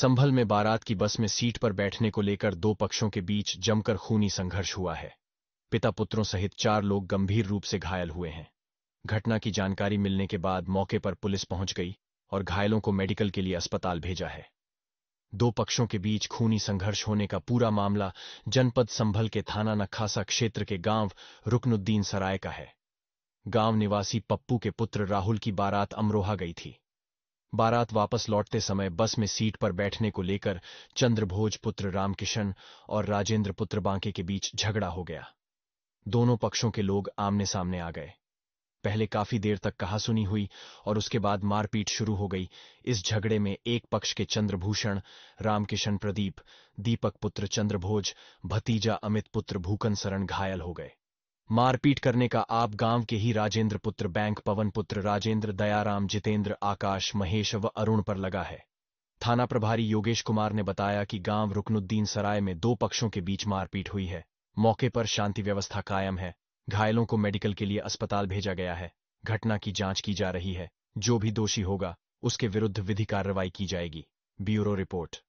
संभल में बारात की बस में सीट पर बैठने को लेकर दो पक्षों के बीच जमकर खूनी संघर्ष हुआ है पिता पुत्रों सहित चार लोग गंभीर रूप से घायल हुए हैं घटना की जानकारी मिलने के बाद मौके पर पुलिस पहुंच गई और घायलों को मेडिकल के लिए अस्पताल भेजा है दो पक्षों के बीच खूनी संघर्ष होने का पूरा मामला जनपद संभल के थाना नखासा क्षेत्र के गांव रुकनुद्दीन सराय का है गांव निवासी पप्पू के पुत्र राहुल की बारात अमरोहा गई थी बारात वापस लौटते समय बस में सीट पर बैठने को लेकर चंद्रभोज पुत्र रामकिशन और राजेंद्र पुत्र बांके के बीच झगड़ा हो गया दोनों पक्षों के लोग आमने सामने आ गए पहले काफी देर तक कहासुनी हुई और उसके बाद मारपीट शुरू हो गई इस झगड़े में एक पक्ष के चंद्रभूषण रामकिशन प्रदीप दीपक पुत्र चंद्रभोज भतीजा अमित पुत्र भूकन घायल हो गए मारपीट करने का आप गांव के ही राजेंद्र पुत्र बैंक पवन पुत्र राजेंद्र दयाराम जितेंद्र आकाश महेश व अरुण पर लगा है थाना प्रभारी योगेश कुमार ने बताया कि गांव रुकनुद्दीन सराय में दो पक्षों के बीच मारपीट हुई है मौके पर शांति व्यवस्था कायम है घायलों को मेडिकल के लिए अस्पताल भेजा गया है घटना की जांच की जा रही है जो भी दोषी होगा उसके विरुद्ध विधि कार्रवाई की जाएगी ब्यूरो रिपोर्ट